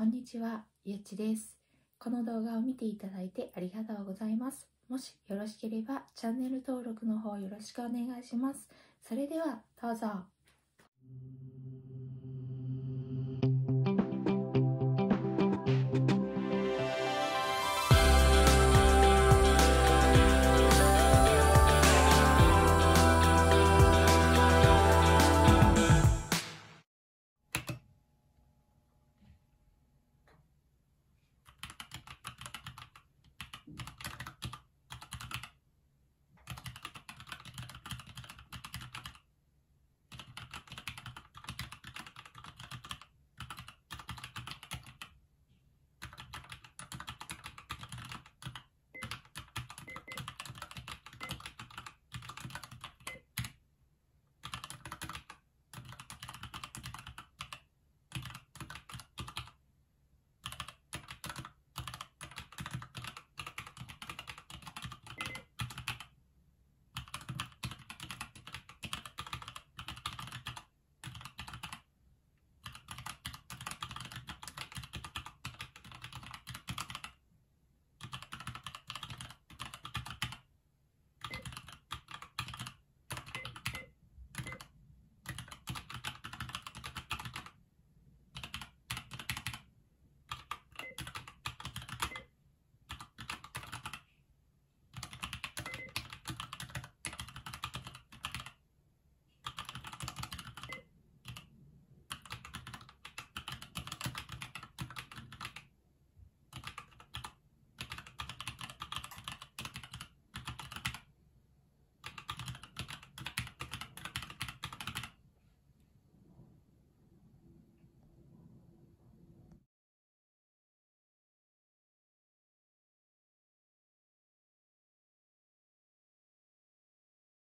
こんにちは、ゆっちです。この動画を見ていただいてありがとうございます。もしよろしければチャンネル登録の方よろしくお願いします。それではどうぞ。